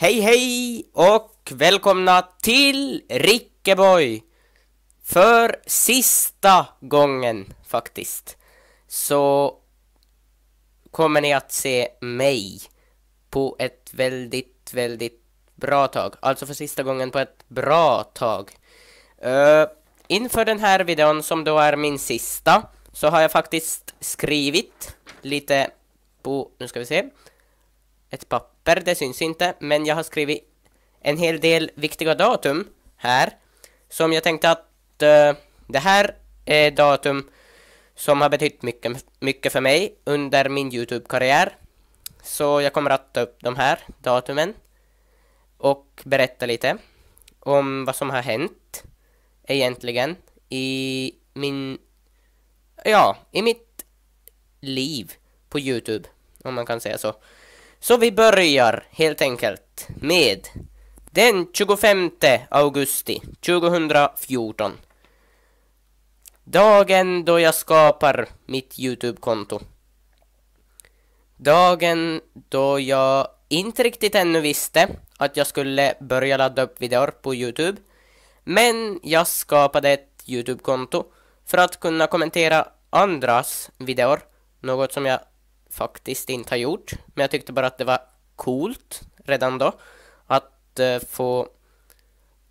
Hej hej och välkomna till Rickeboy! För sista gången faktiskt så kommer ni att se mig på ett väldigt, väldigt bra tag. Alltså för sista gången på ett bra tag. Uh, inför den här videon som då är min sista så har jag faktiskt skrivit lite på, nu ska vi se, ett papper papper, det syns inte, men jag har skrivit en hel del viktiga datum här. Som jag tänkte att eh, det här är datum som har betytt mycket, mycket för mig under min Youtube-karriär. Så jag kommer att ta upp de här datumen och berätta lite om vad som har hänt egentligen i min, ja, i mitt liv på Youtube, om man kan säga så. Så vi börjar helt enkelt med den 25 augusti 2014. Dagen då jag skapar mitt Youtube-konto. Dagen då jag inte riktigt ännu visste att jag skulle börja ladda upp videor på Youtube. Men jag skapade ett Youtube-konto för att kunna kommentera andras videor. Något som jag faktiskt inte har gjort. Men jag tyckte bara att det var coolt redan då att eh, få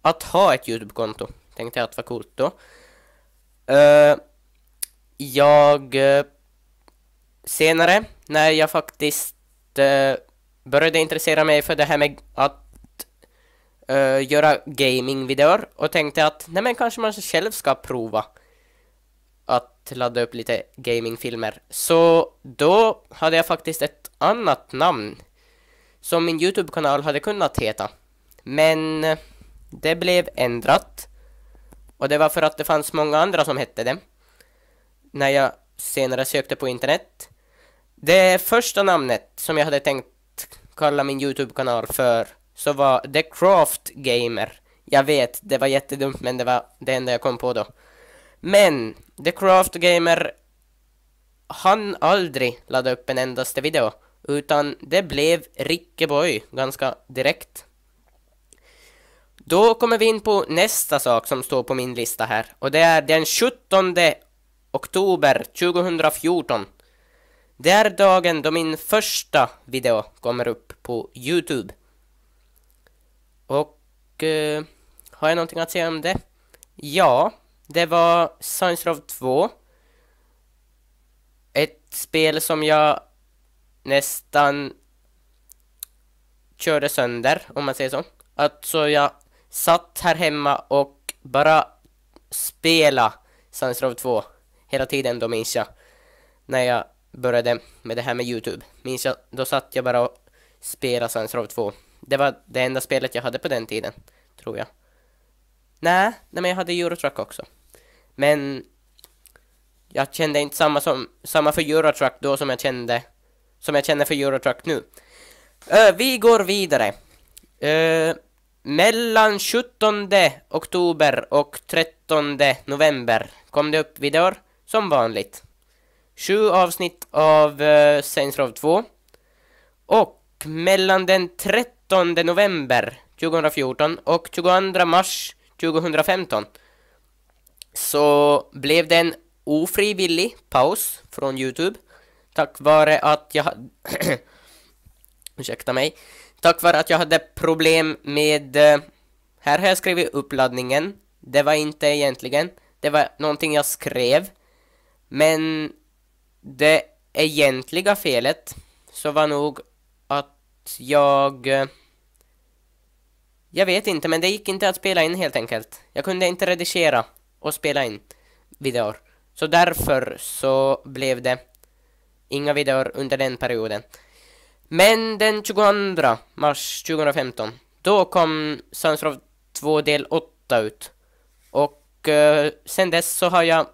att ha ett Youtube-konto. Tänkte jag att det var coolt då. Eh, jag eh, senare när jag faktiskt eh, började intressera mig för det här med att eh, göra gaming-videor och tänkte att nej men kanske man själv ska prova ladda upp lite gamingfilmer. Så då hade jag faktiskt ett annat namn som min Youtube-kanal hade kunnat heta. Men det blev ändrat. Och det var för att det fanns många andra som hette det. När jag senare sökte på internet. Det första namnet som jag hade tänkt kalla min Youtube-kanal för så var The Craft Gamer. Jag vet, det var jättedumt men det var det enda jag kom på då. Men, The Craft Gamer han aldrig ladda upp en endaste video. Utan det blev Rickeboy ganska direkt. Då kommer vi in på nästa sak som står på min lista här. Och det är den 17 oktober 2014. Det är dagen då min första video kommer upp på Youtube. Och eh, har jag någonting att säga om det? Ja, det var Science Row 2. Ett spel som jag nästan körde sönder, om man säger så. Alltså jag satt här hemma och bara spela Science Row 2 hela tiden då minns jag. När jag började med det här med Youtube. Minns jag, då satt jag bara och spelade Science Row 2. Det var det enda spelet jag hade på den tiden, tror jag. Nej, nej men jag hade Eurotruck också. Men jag kände inte samma, som, samma för Eurotruck då som jag kände som jag känner för Eurotruck nu. Ö, vi går vidare. Ö, mellan 17 oktober och 13 november kom det upp videor, som vanligt. Sju avsnitt av uh, Saints Row 2. Och mellan den 13 november 2014 och 22 mars 2015 så blev det en ofrivillig paus från Youtube tack vare att jag ursäkta mig tack vare att jag hade problem med eh, här har jag skrivit uppladdningen det var inte egentligen det var någonting jag skrev men det egentliga felet så var nog att jag eh, jag vet inte, men det gick inte att spela in helt enkelt. Jag kunde inte redigera och spela in videor. Så därför så blev det inga videor under den perioden. Men den 22 mars 2015, då kom Sons of 2 del 8 ut. Och eh, sen dess så har jag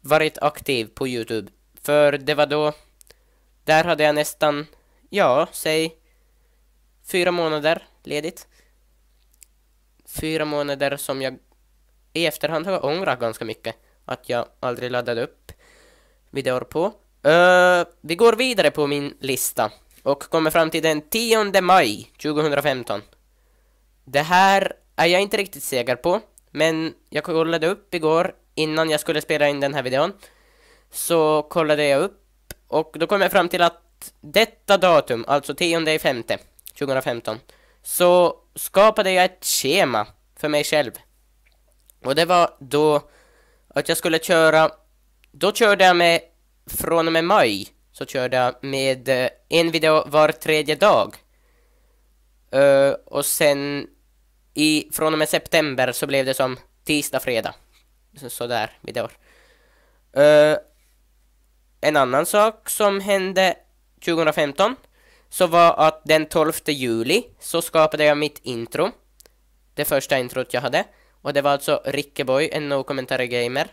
varit aktiv på Youtube. För det var då, där hade jag nästan, ja, säg fyra månader ledigt fyra månader som jag i efterhand har ångrat ganska mycket att jag aldrig laddade upp videor på. Uh, vi går vidare på min lista och kommer fram till den 10 maj 2015. Det här är jag inte riktigt säker på, men jag kollade upp igår innan jag skulle spela in den här videon. Så kollade jag upp och då kom jag fram till att detta datum, alltså 10 maj 2015, så skapade jag ett schema för mig själv. Och det var då att jag skulle köra, då körde jag med, från och med maj, så körde jag med eh, en video var tredje dag. Uh, och sen i, från och med september så blev det som tisdag, fredag. Så, sådär videor. Uh, en annan sak som hände 2015 så var att den 12 juli så skapade jag mitt intro. Det första introt jag hade. Och det var alltså Rickeboy, en no commentary gamer.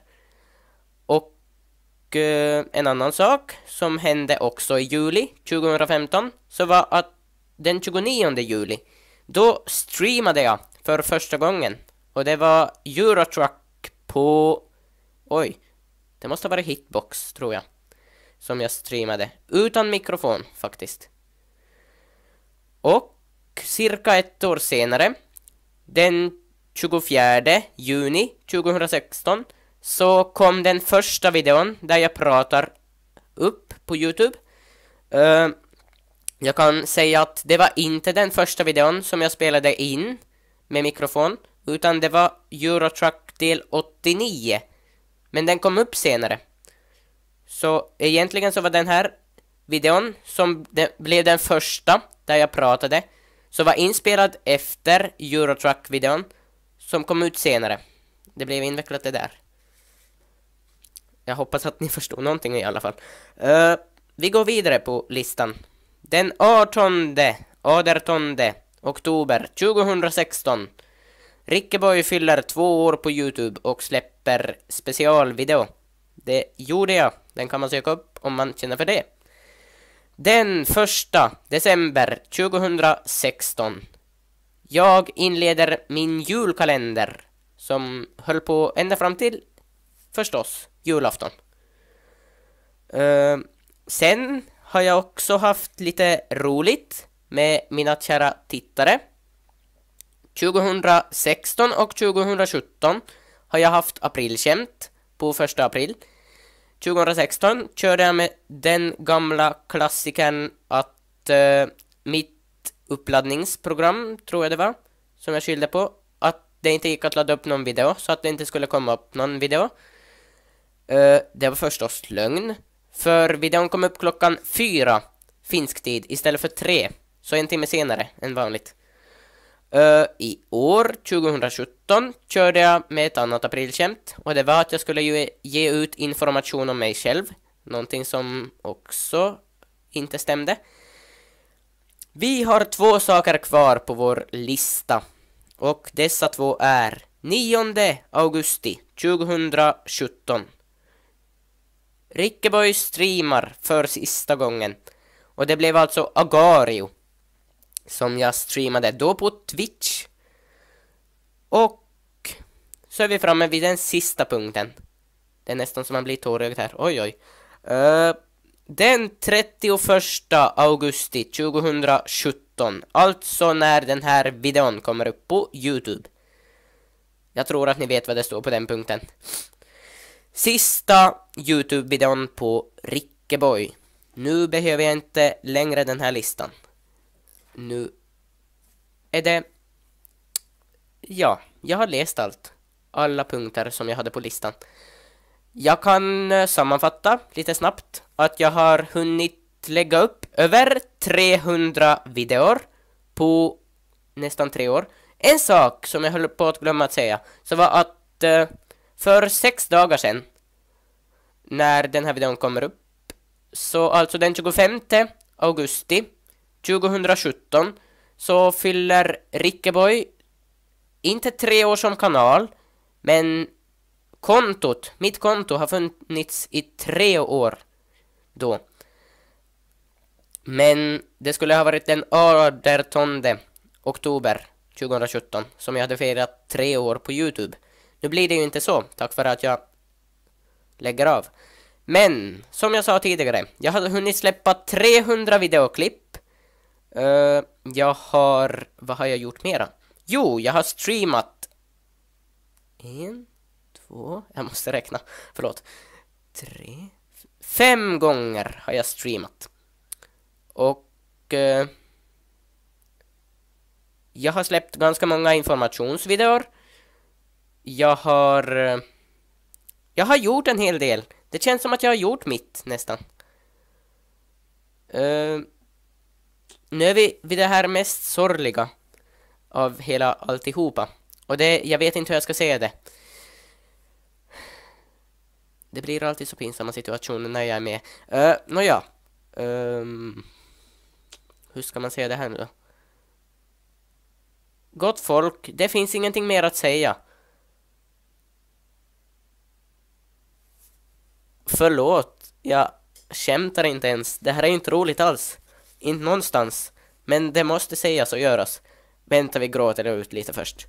Och eh, en annan sak som hände också i juli 2015 så var att den 29 juli då streamade jag för första gången. Och det var Eurotruck på... Oj. Det måste ha varit Hitbox, tror jag. Som jag streamade. Utan mikrofon, faktiskt. Och cirka ett år senare, den 24 juni 2016, så kom den första videon där jag pratar upp på Youtube. Uh, jag kan säga att det var inte den första videon som jag spelade in med mikrofon, utan det var Eurotruck del 89. Men den kom upp senare. Så egentligen så var den här videon, som de, blev den första där jag pratade, som var inspelad efter Eurotruck-videon, som kom ut senare. Det blev invecklat det där. Jag hoppas att ni förstod någonting i alla fall. Uh, vi går vidare på listan. Den 18, 18 oktober 2016. Rickeboy fyller två år på Youtube och släpper specialvideo. Det gjorde jag. Den kan man söka upp om man känner för det. Den första december 2016. Jag inleder min julkalender som höll på ända fram till, förstås, julafton. Uh, sen har jag också haft lite roligt med mina kära tittare. 2016 och 2017 har jag haft aprilskämt på första april. 2016 körde jag med den gamla klassikern att eh, mitt uppladdningsprogram, tror jag det var, som jag skyllde på, att det inte gick att ladda upp någon video, så att det inte skulle komma upp någon video. Eh, det var förstås lögn, för videon kom upp klockan fyra finsk tid istället för tre, så en timme senare än vanligt. I år, 2017, körde jag med ett annat aprilskämt och det var att jag skulle ge, ge ut information om mig själv. Någonting som också inte stämde. Vi har två saker kvar på vår lista och dessa två är 9 augusti 2017. Rickeborg streamar för sista gången och det blev alltså Agario som jag streamade då på Twitch. Och så är vi framme vid den sista punkten. Det är nästan som man blir tårögd här. Oj, oj. Uh, den 31 augusti 2017, alltså när den här videon kommer upp på Youtube. Jag tror att ni vet vad det står på den punkten. Sista Youtube-videon på Rickeboy. Nu behöver jag inte längre den här listan nu är det... Ja, jag har läst allt. Alla punkter som jag hade på listan. Jag kan eh, sammanfatta lite snabbt att jag har hunnit lägga upp över 300 videor på nästan tre år. En sak som jag höll på att glömma att säga, så var att eh, för sex dagar sedan, när den här videon kommer upp, så alltså den 25 augusti 2017 så fyller Rickeboy inte tre år som kanal, men kontot, mitt konto har funnits i tre år då. Men det skulle ha varit den 18 oktober 2017 som jag hade firat tre år på Youtube. Nu blir det ju inte så, tack för att jag lägger av. Men, som jag sa tidigare, jag hade hunnit släppa 300 videoklipp Eh, jag har... Vad har jag gjort mera? Jo, jag har streamat... En, två... Jag måste räkna. Förlåt. Tre... Fem gånger har jag streamat. Och... Uh, jag har släppt ganska många informationsvideor. Jag har... Uh, jag har gjort en hel del. Det känns som att jag har gjort mitt, nästan nu är vi vid det här mest sorgliga av hela alltihopa. Och det, jag vet inte hur jag ska säga det. Det blir alltid så pinsamma situationer när jag är med. Uh, Nåja. Um, hur ska man säga det här nu då? Gott folk, det finns ingenting mer att säga. Förlåt, jag skämtar inte ens. Det här är inte roligt alls. Inte någonstans. Men det måste sägas och göras. Vänta, vi gråter ut lite först.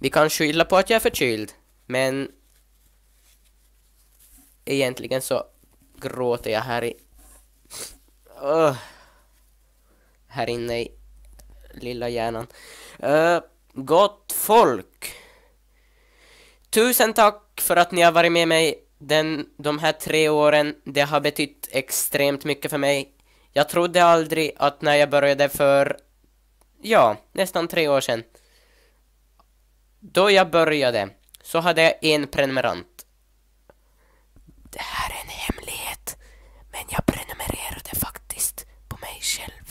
Vi kan skylla på att jag är förkyld, men egentligen så gråter jag här i... Oh. Här inne i lilla hjärnan. Uh, gott folk! Tusen tack för att ni har varit med mig den, de här tre åren. Det har betytt extremt mycket för mig. Jag trodde aldrig att när jag började för, ja, nästan tre år sedan. Då jag började så hade jag en prenumerant. Det här är en hemlighet, men jag prenumererade faktiskt på mig själv.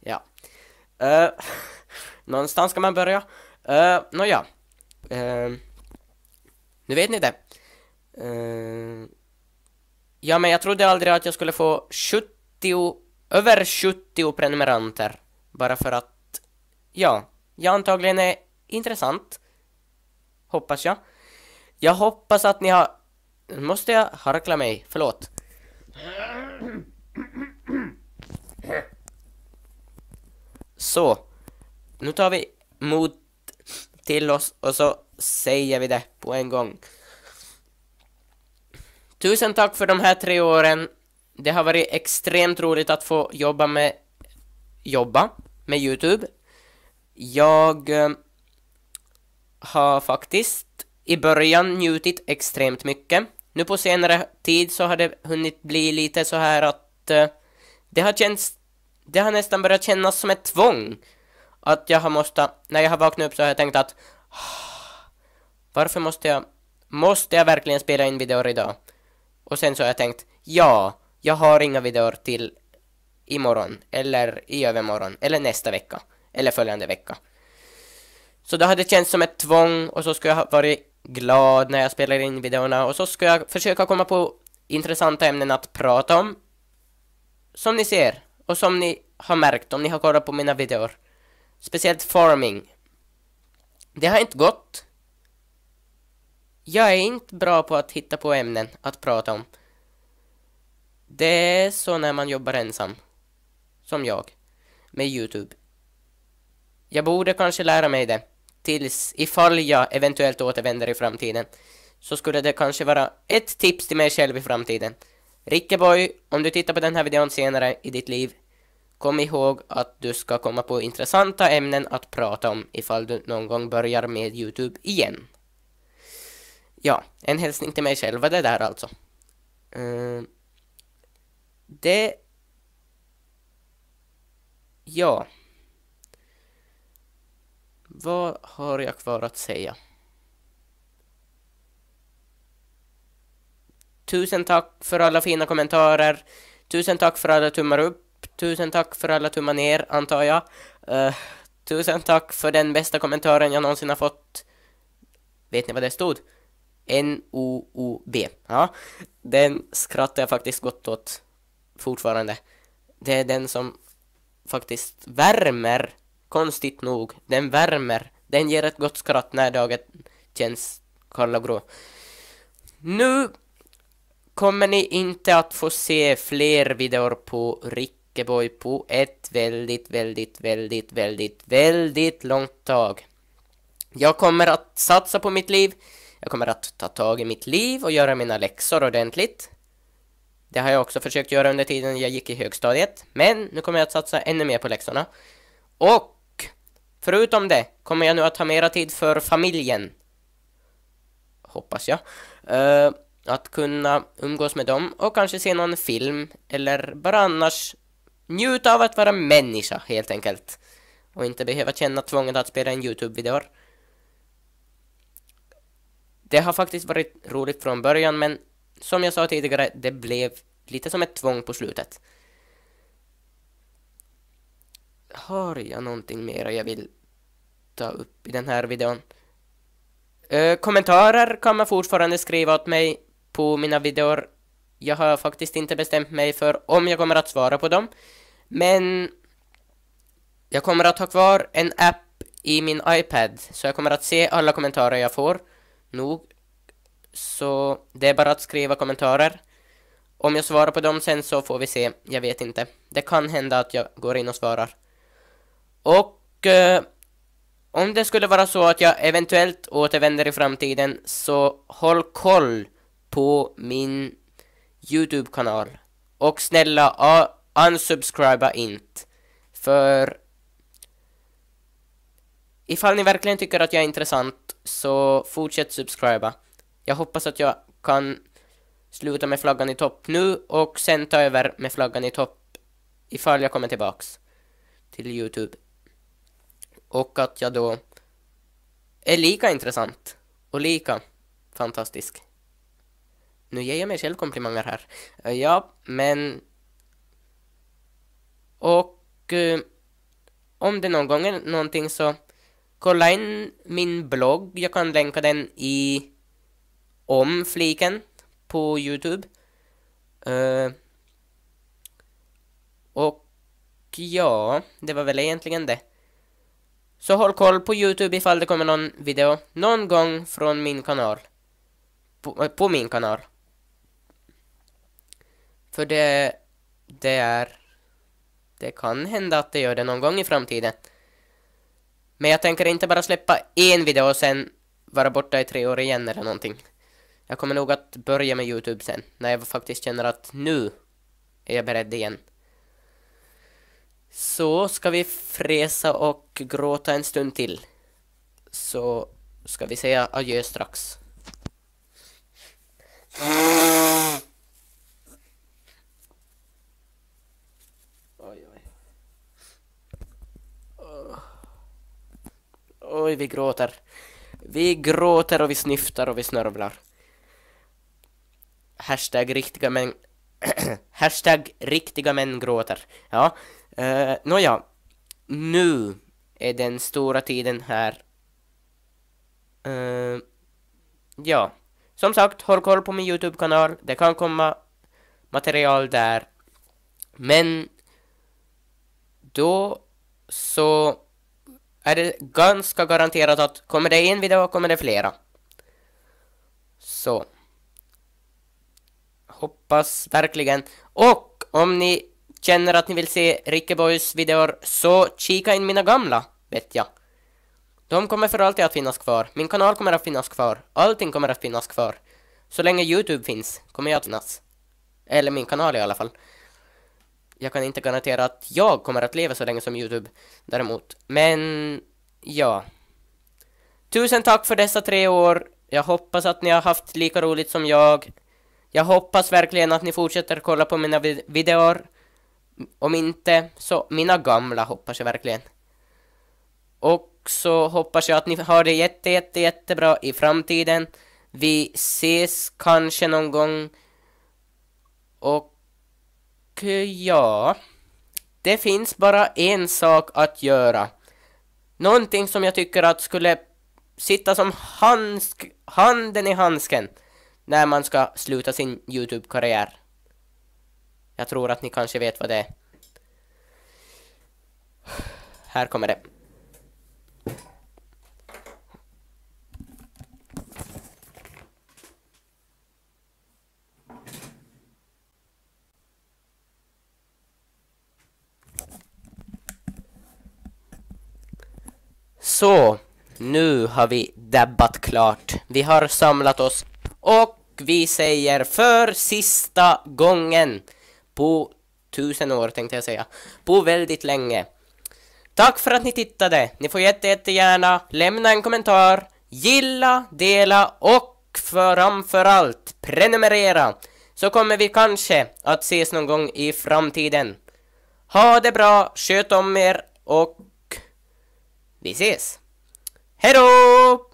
Ja. Uh, någonstans ska man börja. Uh, Nåja. No, uh, eh, nu vet ni det. Uh, ja, men jag trodde aldrig att jag skulle få 70, över 70 prenumeranter. Bara för att, ja, jag antagligen är intressant. Hoppas jag. Jag hoppas att ni har... Måste jag harkla mig? Förlåt. Så. Nu tar vi mod till oss och så säger vi det på en gång. Tusen tack för de här tre åren. Det har varit extremt roligt att få jobba med, jobba med Youtube. Jag eh, har faktiskt i början njutit extremt mycket. Nu på senare tid så har det hunnit bli lite så här att eh, det har känts, det har nästan börjat kännas som ett tvång. Att jag har måste, när jag har vaknat upp så har jag tänkt att ah, varför måste jag... Måste jag verkligen spela in videor idag? Och sen så har jag tänkt, ja, jag har inga videor till imorgon, eller i övermorgon, eller nästa vecka, eller följande vecka. Så det hade känts som ett tvång och så skulle jag ha varit glad när jag spelar in videorna och så skulle jag försöka komma på intressanta ämnen att prata om. Som ni ser, och som ni har märkt om ni har kollat på mina videor. Speciellt farming. Det har inte gått. Jag är inte bra på att hitta på ämnen att prata om. Det är så när man jobbar ensam. Som jag. Med Youtube. Jag borde kanske lära mig det. Tills ifall jag eventuellt återvänder i framtiden. Så skulle det kanske vara ett tips till mig själv i framtiden. Rickeboy, om du tittar på den här videon senare i ditt liv. Kom ihåg att du ska komma på intressanta ämnen att prata om ifall du någon gång börjar med Youtube igen. Ja, en hälsning till mig själv var det där alltså. Uh, det... Ja. Vad har jag kvar att säga? Tusen tack för alla fina kommentarer. Tusen tack för alla tummar upp. Tusen tack för alla tummar ner, antar jag. Uh, tusen tack för den bästa kommentaren jag någonsin har fått. Vet ni vad det stod? N-O-O-B. Ja, den skrattar jag faktiskt gott åt fortfarande. Det är den som faktiskt värmer, konstigt nog. Den värmer. Den ger ett gott skratt när dagen känns kall och grå. Nu kommer ni inte att få se fler videor på Rickeboy på ett väldigt, väldigt, väldigt, väldigt, väldigt långt tag. Jag kommer att satsa på mitt liv. Jag kommer att ta tag i mitt liv och göra mina läxor ordentligt. Det har jag också försökt göra under tiden jag gick i högstadiet. Men nu kommer jag att satsa ännu mer på läxorna. Och förutom det kommer jag nu att ha mera tid för familjen. Hoppas jag. Uh, att kunna umgås med dem och kanske se någon film eller bara annars njuta av att vara människa helt enkelt. Och inte behöva känna tvånget att spela en Youtube-video. Det har faktiskt varit roligt från början men som jag sa tidigare, det blev lite som ett tvång på slutet. Har jag någonting mer jag vill ta upp i den här videon? Eh, kommentarer kan man fortfarande skriva åt mig på mina videor. Jag har faktiskt inte bestämt mig för om jag kommer att svara på dem. Men jag kommer att ha kvar en app i min iPad, så jag kommer att se alla kommentarer jag får nog. Så det är bara att skriva kommentarer. Om jag svarar på dem sen så får vi se. Jag vet inte. Det kan hända att jag går in och svarar. Och eh, om det skulle vara så att jag eventuellt återvänder i framtiden så håll koll på min Youtube-kanal. Och snälla, unsubscriba inte. För Ifall ni verkligen tycker att jag är intressant så fortsätt subscriba. Jag hoppas att jag kan sluta med flaggan i topp nu och sen ta över med flaggan i topp ifall jag kommer tillbaks till Youtube. Och att jag då är lika intressant och lika fantastisk. Nu ger jag mig själv komplimanger här. Eh, ja, men... Och... Eh, om det någon gång är någonting så kolla in min blogg. Jag kan länka den i om-fliken på Youtube. Uh, och ja, det var väl egentligen det. Så håll koll på Youtube ifall det kommer någon video någon gång från min kanal. På, eh, på min kanal. För det, det är... Det kan hända att det gör det någon gång i framtiden. Men jag tänker inte bara släppa en video och sen vara borta i tre år igen eller någonting. Jag kommer nog att börja med Youtube sen, när jag faktiskt känner att nu är jag beredd igen. Så ska vi fräsa och gråta en stund till. Så ska vi säga adjö strax. Oj, vi gråter. Vi gråter och vi snyftar och vi snörvlar. Hashtag riktiga män... Hashtag riktiga män gråter. Ja. Uh, Nåja. Nu är den stora tiden här. Uh, ja. Som sagt, håll koll på min YouTube-kanal. Det kan komma material där. Men då så är det ganska garanterat att kommer det en video kommer det flera. Så. Hoppas verkligen. Och om ni känner att ni vill se Rickeboys videor så kika in mina gamla, vet jag. De kommer för alltid att finnas kvar. Min kanal kommer att finnas kvar. Allting kommer att finnas kvar. Så länge Youtube finns kommer jag att finnas. Eller min kanal i alla fall jag kan inte garantera att jag kommer att leva så länge som Youtube däremot. Men ja. Tusen tack för dessa tre år. Jag hoppas att ni har haft lika roligt som jag. Jag hoppas verkligen att ni fortsätter kolla på mina vid videor. Om inte, så mina gamla hoppas jag verkligen. Och så hoppas jag att ni har det jätte, jätte, jättebra i framtiden. Vi ses kanske någon gång. Och Eh, ja... Det finns bara en sak att göra. Någonting som jag tycker att skulle sitta som handsk handen i handsken när man ska sluta sin YouTube-karriär. Jag tror att ni kanske vet vad det är. Här kommer det. Så, nu har vi debbat klart. Vi har samlat oss och vi säger för sista gången på tusen år tänkte jag säga. På väldigt länge. Tack för att ni tittade. Ni får jätte, jättegärna lämna en kommentar, gilla, dela och framförallt prenumerera. Så kommer vi kanske att ses någon gång i framtiden. Ha det bra, sköt om er och vi ses! Hejdå!